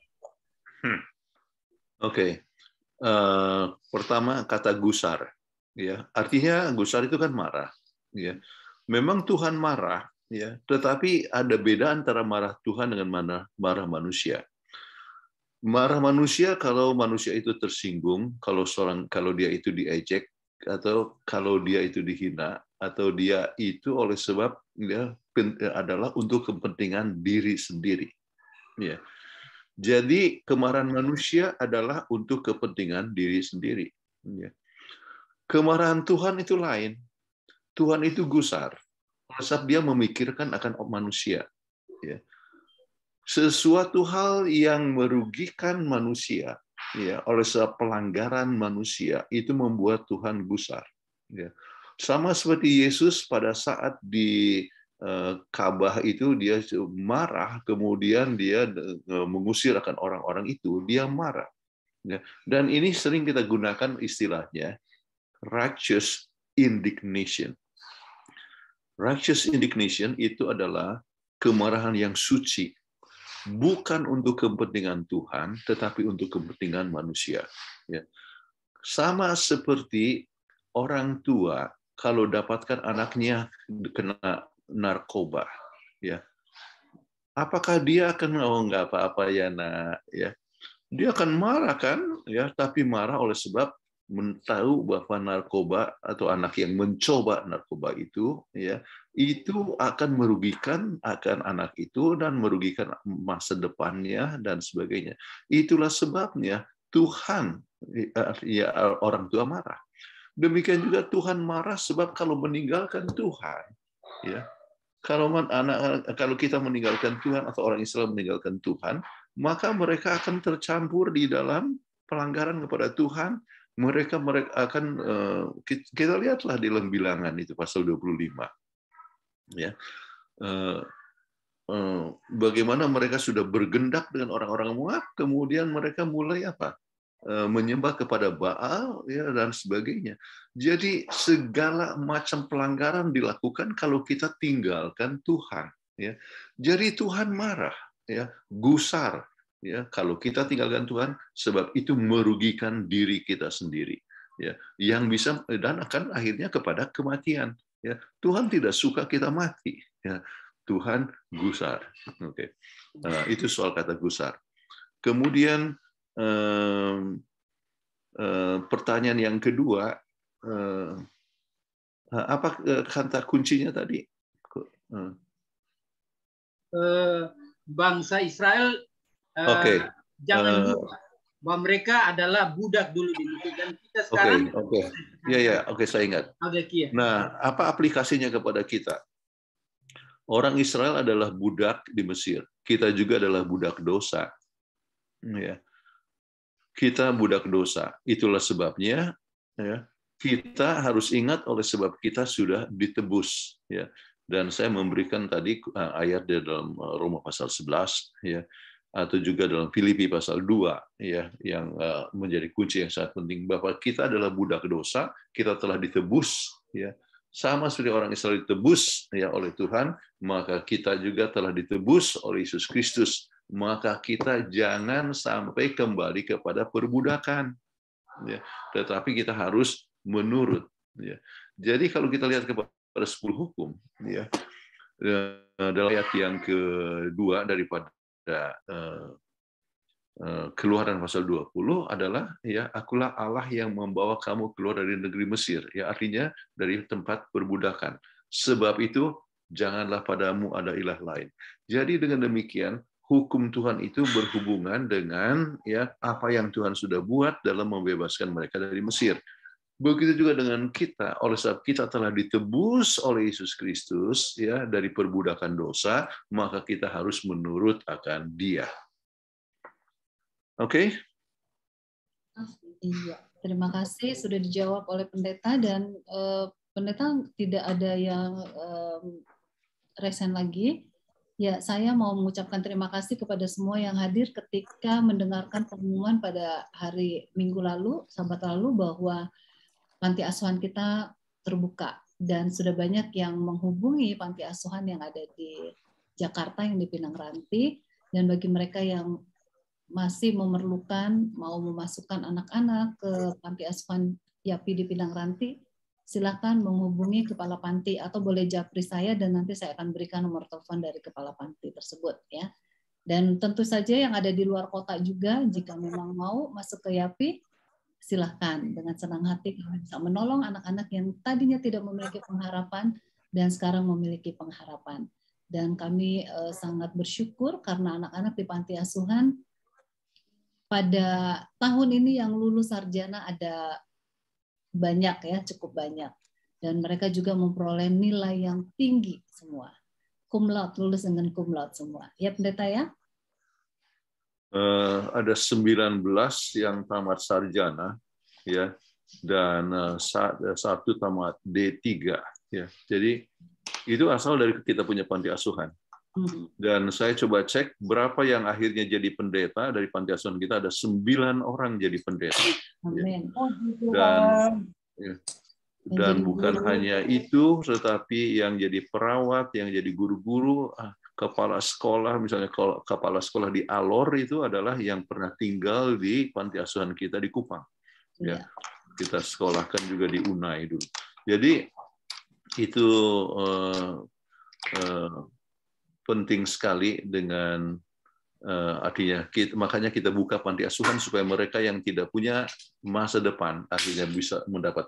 [SPEAKER 1] Oke. Okay. Uh, eh, pertama kata gusar, ya. Artinya gusar itu kan marah, ya. Memang Tuhan marah, ya. Tetapi ada beda antara marah Tuhan dengan mana marah manusia marah manusia kalau manusia itu tersinggung, kalau seorang kalau dia itu diejek atau kalau dia itu dihina atau dia itu oleh sebab ya, eh, adalah untuk kepentingan diri sendiri. Ya. Jadi kemarahan manusia adalah untuk kepentingan diri sendiri. Ya. Kemarahan Tuhan itu lain. Tuhan itu gusar. Sebab dia memikirkan akan manusia. Ya. Sesuatu hal yang merugikan manusia, ya, oleh sebab pelanggaran manusia itu membuat Tuhan gusar. Ya sama seperti Yesus pada saat di eh, Ka'bah itu dia marah, kemudian dia eh, mengusir akan orang-orang itu, dia marah. Ya, dan ini sering kita gunakan istilahnya righteous indignation. Righteous indignation itu adalah kemarahan yang suci, bukan untuk kepentingan Tuhan, tetapi untuk kepentingan manusia. Ya, sama seperti orang tua kalau dapatkan anaknya kena narkoba, ya. Apakah dia akan oh nggak apa-apa ya nak, ya. Dia akan marah kan, ya. Tapi marah oleh sebab mentahu bahwa narkoba atau anak yang mencoba narkoba itu ya itu akan merugikan akan anak itu dan merugikan masa depannya dan sebagainya itulah sebabnya Tuhan ya, ya orang tua marah Demikian juga Tuhan marah sebab kalau meninggalkan Tuhan, ya, kalau anak kalau kita meninggalkan Tuhan atau orang Islam meninggalkan Tuhan, maka mereka akan tercampur di dalam pelanggaran kepada Tuhan. Mereka mereka akan eh, kita lihatlah di dalam bilangan itu pasal 25. Ya. Eh, eh, bagaimana mereka sudah bergendak dengan orang-orang Moab, kemudian mereka mulai apa? Eh, menyembah kepada Baal ya, dan sebagainya. Jadi segala macam pelanggaran dilakukan kalau kita tinggalkan Tuhan. Ya. Jadi Tuhan marah, ya, gusar ya kalau kita tinggalkan Tuhan sebab itu merugikan diri kita sendiri ya yang bisa dan akan akhirnya kepada kematian ya Tuhan tidak suka kita mati ya Tuhan gusar oke okay. nah, eh, itu soal kata gusar kemudian Eh, pertanyaan yang kedua, eh, eh, apa kata kuncinya tadi?
[SPEAKER 4] Bangsa Israel okay. jangan lupa bahwa mereka adalah budak dulu di Mesir dan kita sekarang. Oke, oke, okay.
[SPEAKER 1] ya ya, oke saya ingat. Iya. Nah, apa aplikasinya kepada kita? Orang Israel adalah budak di Mesir. Kita juga adalah budak dosa. Ya kita budak dosa. Itulah sebabnya ya, kita harus ingat oleh sebab kita sudah ditebus ya. Dan saya memberikan tadi eh, ayat di dalam eh, Roma pasal 11 ya atau juga dalam Filipi pasal 2 ya yang eh, menjadi kunci yang sangat penting bahwa kita adalah budak dosa, kita telah ditebus ya. Sama seperti orang Israel ditebus ya oleh Tuhan, maka kita juga telah ditebus oleh Yesus Kristus maka kita jangan sampai kembali kepada perbudakan. Ya. Tetapi kita harus menurut. Ya. Jadi kalau kita lihat kepada 10 hukum, ya, eh, dalam ayat yang kedua daripada eh, eh, keluaran pasal 20 adalah ya akulah Allah yang membawa kamu keluar dari negeri Mesir ya artinya dari tempat perbudakan sebab itu janganlah padamu ada ilah lain jadi dengan demikian hukum Tuhan itu berhubungan dengan ya apa yang Tuhan sudah buat dalam membebaskan mereka dari Mesir. Begitu juga dengan kita, oleh sebab kita telah ditebus oleh Yesus Kristus ya dari perbudakan dosa, maka kita harus menurut akan Dia. Oke?
[SPEAKER 4] Okay?
[SPEAKER 5] Iya. Terima kasih sudah dijawab oleh pendeta dan uh, pendeta tidak ada yang uh, resen lagi. Ya, saya mau mengucapkan terima kasih kepada semua yang hadir ketika mendengarkan pengumuman pada hari Minggu lalu, sahabat lalu, bahwa panti asuhan kita terbuka dan sudah banyak yang menghubungi panti asuhan yang ada di Jakarta yang di Pinang Ranti dan bagi mereka yang masih memerlukan mau memasukkan anak-anak ke panti asuhan Yapi di Pinang Ranti silahkan menghubungi kepala panti atau boleh japri saya dan nanti saya akan berikan nomor telepon dari kepala panti tersebut ya. Dan tentu saja yang ada di luar kota juga jika memang mau masuk ke Yapi silahkan dengan senang hati bisa menolong anak-anak yang tadinya tidak memiliki pengharapan dan sekarang memiliki pengharapan. Dan kami eh, sangat bersyukur karena anak-anak di panti asuhan pada tahun ini yang lulus sarjana ada banyak ya, cukup banyak. Dan mereka juga memperoleh nilai yang tinggi semua. Cum laude, lulus dengan cum laude semua. Ya pendeta ya?
[SPEAKER 1] Uh, ada 19 yang tamat sarjana, ya, dan uh, satu tamat D3, ya. Jadi itu asal dari kita punya panti asuhan. Mm-hmm. Dan saya coba cek berapa yang akhirnya jadi pendeta dari panti asuhan kita ada sembilan orang jadi pendeta.
[SPEAKER 4] Ya. Amin. Oh, gitu, dan
[SPEAKER 1] ya. dan bukan hanya itu, tetapi yang jadi perawat, yang jadi guru-guru, ah, kepala sekolah, misalnya kepala sekolah di Alor itu adalah yang pernah tinggal di panti asuhan kita di Kupang. Ya, iya. kita sekolahkan juga di Unai dulu. Jadi itu Uh, uh, penting sekali dengan uh, artinya kita, makanya kita buka panti asuhan supaya mereka yang tidak punya masa depan akhirnya bisa mendapat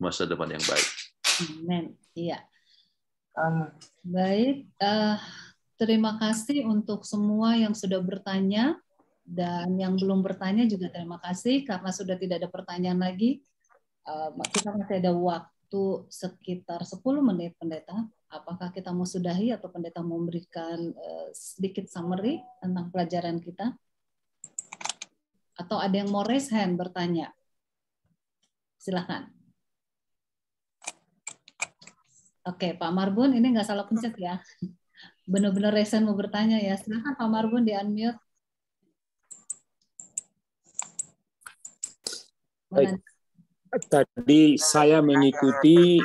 [SPEAKER 1] masa depan yang baik.
[SPEAKER 5] Amin. Iya. baik, uh, terima kasih untuk semua yang sudah bertanya dan yang belum bertanya juga terima kasih karena sudah tidak ada pertanyaan lagi. Uh, kita masih ada waktu sekitar 10 menit pendeta apakah kita mau sudahi atau pendeta mau memberikan eh, sedikit summary tentang pelajaran kita? Atau ada yang mau raise hand bertanya? Silahkan. Oke, Pak Marbun, ini nggak salah pencet ya. Benar-benar raise mau bertanya ya. Silahkan Pak Marbun di-unmute.
[SPEAKER 2] Tadi saya mengikuti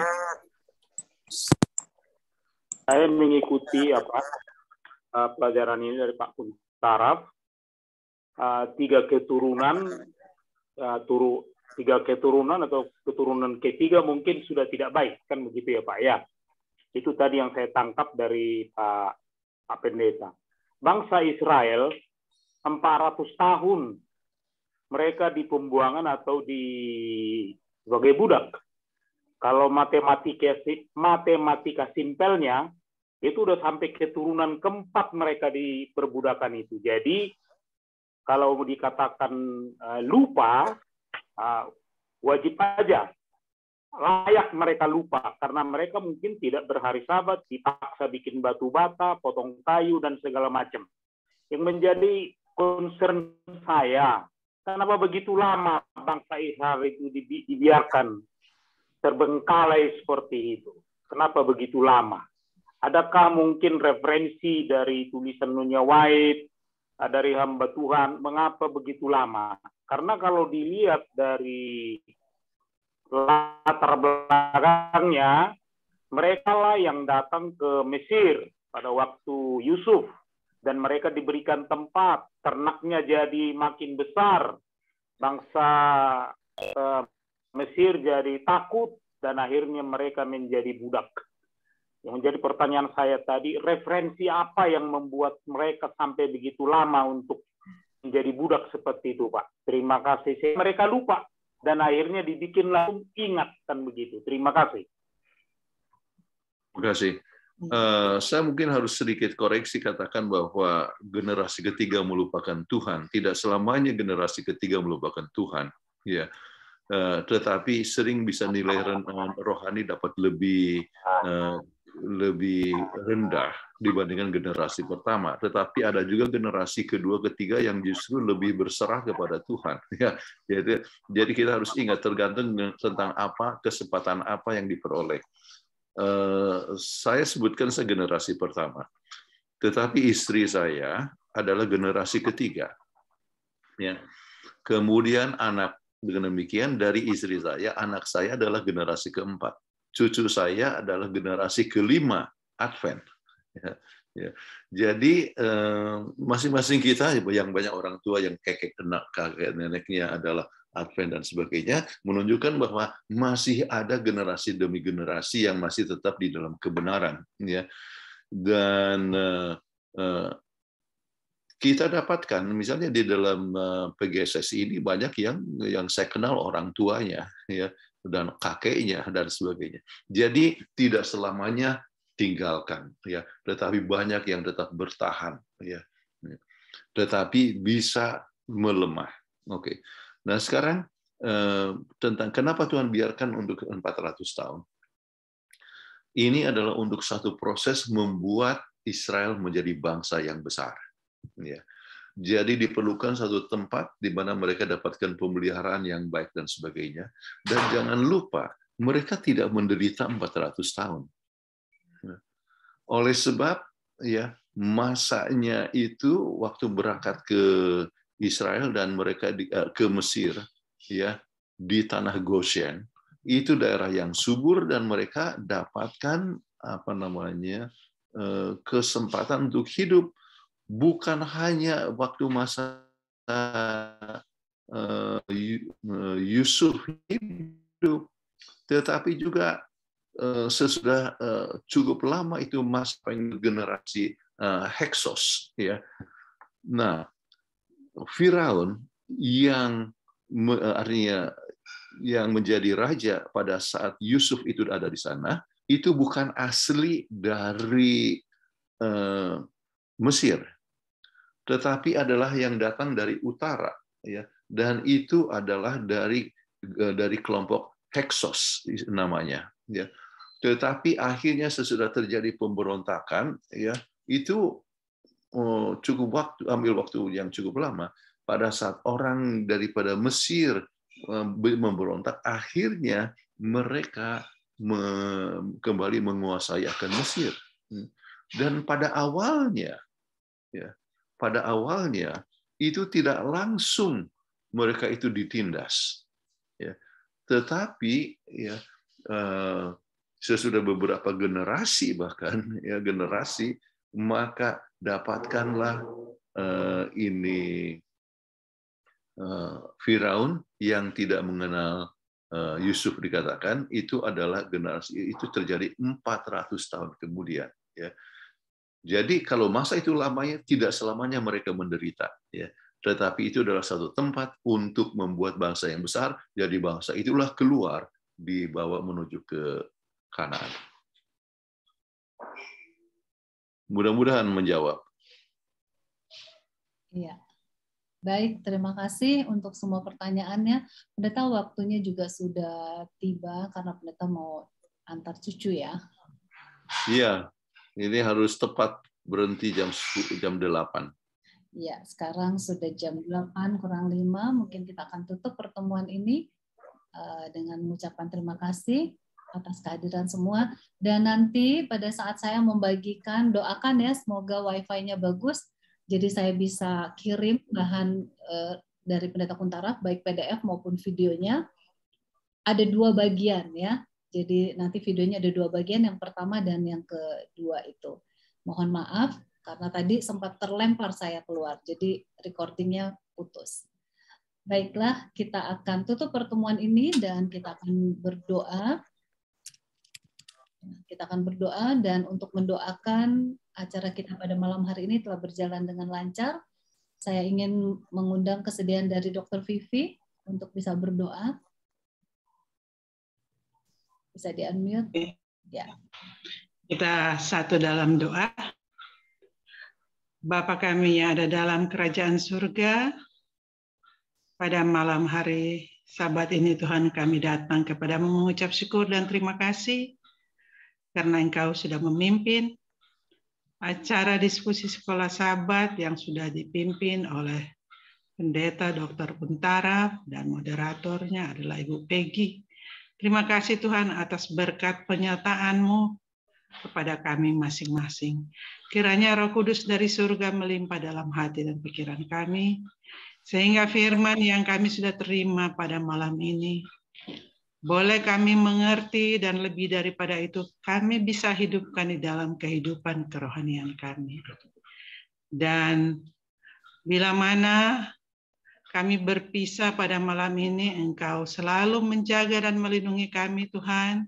[SPEAKER 2] saya mengikuti apa eh, pelajaran ini dari Pak Taraf eh, tiga keturunan eh, turu tiga keturunan atau keturunan ketiga mungkin sudah tidak baik kan begitu ya Pak ya itu tadi yang saya tangkap dari Pak, Pak Pendeta bangsa Israel 400 tahun mereka di pembuangan atau di sebagai budak kalau matematika matematika simpelnya itu udah sampai keturunan keempat mereka di perbudakan itu. Jadi kalau dikatakan uh, lupa, uh, wajib aja layak mereka lupa karena mereka mungkin tidak berhari sabat, dipaksa bikin batu bata, potong kayu dan segala macam. Yang menjadi concern saya, kenapa begitu lama bangsa Israel itu dibiarkan terbengkalai seperti itu? Kenapa begitu lama? Adakah mungkin referensi dari tulisan Nunya White eh, dari hamba Tuhan mengapa begitu lama? Karena kalau dilihat dari latar belakangnya mereka lah yang datang ke Mesir pada waktu Yusuf dan mereka diberikan tempat ternaknya jadi makin besar bangsa eh, Mesir jadi takut dan akhirnya mereka menjadi budak yang jadi pertanyaan saya tadi, referensi apa yang membuat mereka sampai begitu lama untuk menjadi budak seperti itu, Pak? Terima kasih. Mereka lupa dan akhirnya dibikin langsung kan begitu. Terima kasih.
[SPEAKER 1] Terima kasih. Uh, saya mungkin harus sedikit koreksi katakan bahwa generasi ketiga melupakan Tuhan. Tidak selamanya generasi ketiga melupakan Tuhan, ya. Uh, tetapi sering bisa nilai rohani dapat lebih uh, lebih rendah dibandingkan generasi pertama, tetapi ada juga generasi kedua, ketiga yang justru lebih berserah kepada Tuhan. Ya, jadi, kita harus ingat tergantung tentang apa kesempatan apa yang diperoleh. Eh, saya sebutkan saya generasi pertama, tetapi istri saya adalah generasi ketiga. Ya. Kemudian anak dengan demikian dari istri saya, anak saya adalah generasi keempat cucu saya adalah generasi kelima Advent. Ya, ya. Jadi eh, masing-masing kita yang banyak orang tua yang kakek enak kakek neneknya adalah Advent dan sebagainya menunjukkan bahwa masih ada generasi demi generasi yang masih tetap di dalam kebenaran ya dan eh, eh, kita dapatkan misalnya di dalam PGSS ini banyak yang yang saya kenal orang tuanya ya dan kakeknya dan sebagainya. Jadi tidak selamanya tinggalkan ya, tetapi banyak yang tetap bertahan ya. Tetapi bisa melemah. Oke. Nah, sekarang eh, tentang kenapa Tuhan biarkan untuk 400 tahun. Ini adalah untuk satu proses membuat Israel menjadi bangsa yang besar. Ya. Jadi diperlukan satu tempat di mana mereka dapatkan pemeliharaan yang baik dan sebagainya. Dan jangan lupa, mereka tidak menderita 400 tahun. Nah, oleh sebab ya masanya itu waktu berangkat ke Israel dan mereka di, eh, ke Mesir ya di tanah Goshen itu daerah yang subur dan mereka dapatkan apa namanya eh, kesempatan untuk hidup bukan hanya waktu masa eh, eh, Yusuf hidup, tetapi juga eh, sesudah cukup lama itu masa generasi Heksos. Ya. Nah, Firaun yang artinya yang menjadi raja pada saat Yusuf itu ada di sana itu bukan asli dari Mesir tetapi adalah yang datang dari utara ya dan itu adalah dari eh, dari kelompok Hexos namanya ya tetapi akhirnya sesudah terjadi pemberontakan ya itu eh, cukup waktu ambil waktu yang cukup lama pada saat orang daripada Mesir eh, memberontak akhirnya mereka kembali menguasai akan Mesir hmm. dan pada awalnya ya pada awalnya itu tidak langsung mereka itu ditindas, ya. tetapi ya eh, sesudah beberapa generasi bahkan ya generasi maka dapatkanlah uh, ini uh, Firaun yang tidak mengenal uh, Yusuf dikatakan itu adalah generasi itu terjadi 400 tahun kemudian ya jadi kalau masa itu lamanya tidak selamanya mereka menderita, ya. Tetapi itu adalah satu tempat untuk membuat bangsa yang besar jadi bangsa itulah keluar dibawa menuju ke kanan. Mudah-mudahan menjawab.
[SPEAKER 5] Iya. Baik, terima kasih untuk semua pertanyaannya. Pendeta waktunya juga sudah tiba karena pendeta mau antar cucu ya.
[SPEAKER 1] Iya, ini harus tepat berhenti jam 10, jam 8.
[SPEAKER 5] Ya, sekarang sudah jam 8 kurang 5. Mungkin kita akan tutup pertemuan ini eh, dengan mengucapkan terima kasih atas kehadiran semua. Dan nanti pada saat saya membagikan, doakan ya semoga wifi-nya bagus. Jadi saya bisa kirim bahan eh, dari pendeta Kuntara, baik PDF maupun videonya. Ada dua bagian ya. Jadi nanti videonya ada dua bagian, yang pertama dan yang kedua itu. Mohon maaf karena tadi sempat terlempar saya keluar, jadi recordingnya putus. Baiklah, kita akan tutup pertemuan ini dan kita akan berdoa. Kita akan berdoa dan untuk mendoakan acara kita pada malam hari ini telah berjalan dengan lancar. Saya ingin mengundang kesediaan dari Dr. Vivi untuk bisa berdoa. Bisa di unmute. Ya.
[SPEAKER 6] Kita satu dalam doa. Bapa kami yang ada dalam kerajaan surga, pada malam hari sabat ini Tuhan kami datang kepada mengucap syukur dan terima kasih karena Engkau sudah memimpin acara diskusi sekolah sabat yang sudah dipimpin oleh pendeta Dr. Puntara dan moderatornya adalah Ibu Peggy. Terima kasih Tuhan atas berkat penyataan-Mu kepada kami masing-masing. Kiranya roh kudus dari surga melimpah dalam hati dan pikiran kami, sehingga firman yang kami sudah terima pada malam ini, boleh kami mengerti dan lebih daripada itu, kami bisa hidupkan di dalam kehidupan kerohanian kami. Dan bila mana kami berpisah pada malam ini. Engkau selalu menjaga dan melindungi kami, Tuhan,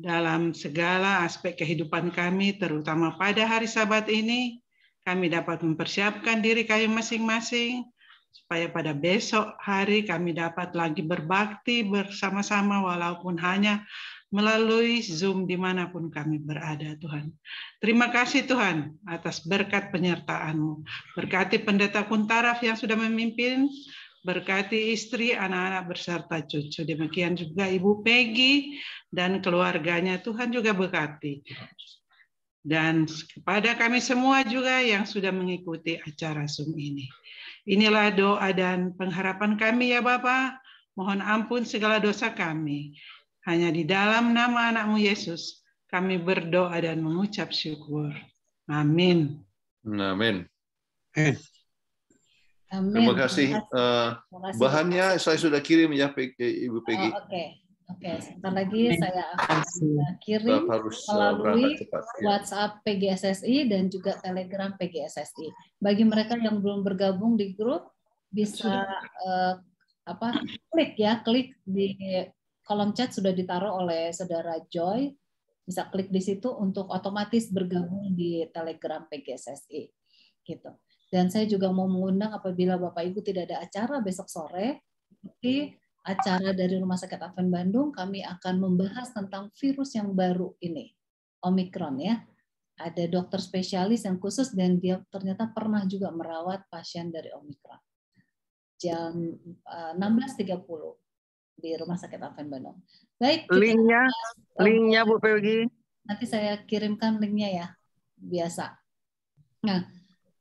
[SPEAKER 6] dalam segala aspek kehidupan kami, terutama pada hari Sabat ini. Kami dapat mempersiapkan diri kami masing-masing, supaya pada besok hari kami dapat lagi berbakti bersama-sama, walaupun hanya melalui Zoom dimanapun kami berada, Tuhan. Terima kasih, Tuhan, atas berkat penyertaan-Mu. Berkati pendeta Kuntaraf yang sudah memimpin, berkati istri, anak-anak berserta cucu. Demikian juga Ibu Peggy dan keluarganya, Tuhan juga berkati. Dan kepada kami semua juga yang sudah mengikuti acara Zoom ini. Inilah doa dan pengharapan kami ya Bapak. Mohon ampun segala dosa kami hanya di dalam nama anakmu Yesus, kami berdoa dan mengucap syukur. Amin.
[SPEAKER 1] Amin. Eh.
[SPEAKER 6] Amin. Terima kasih.
[SPEAKER 1] Uh, bahannya saya sudah kirim ya, Ibu oh, Peggy. Oh, Oke.
[SPEAKER 5] Okay. Oke, sebentar lagi saya akan kirim harus eh, melalui cepat,
[SPEAKER 1] ya. WhatsApp
[SPEAKER 5] PGSSI dan juga Telegram PGSSI. Bagi mereka yang belum bergabung di grup, bisa uh, apa klik ya, klik di kolom chat sudah ditaruh oleh saudara Joy. Bisa klik di situ untuk otomatis bergabung di Telegram PGSSI. E, gitu. Dan saya juga mau mengundang apabila Bapak Ibu tidak ada acara besok sore, di acara dari Rumah Sakit Advent Bandung, kami akan membahas tentang virus yang baru ini, Omikron ya ada dokter spesialis yang khusus dan dia ternyata pernah juga merawat pasien dari Omikron. Jam 16.30 eh, di Rumah hmm. Sakit Alvin Bandung. Baik. Linknya, kita... linknya Bu Pergi. Nanti saya kirimkan linknya ya, biasa. Nah,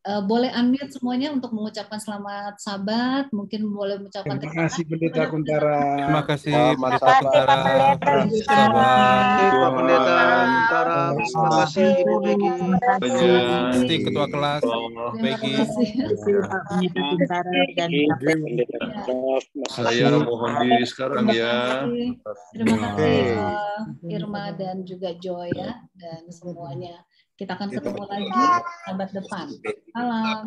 [SPEAKER 5] Eh, boleh unmute semuanya untuk mengucapkan selamat sabat, mungkin boleh mengucapkan terima kasih
[SPEAKER 6] Pendeta Kuntara. Terima kasih Pendeta ya. Kuntara. Terima kasih Pendeta Kuntara. Terima kasih Ibu Peggy. Pasti Ketua Kelas
[SPEAKER 4] Peggy. Saya mohon diri sekarang ya. Terima kasih
[SPEAKER 5] Irma dan
[SPEAKER 4] juga Joy ya dan semuanya. Kita akan ketemu lagi abad depan. Salam.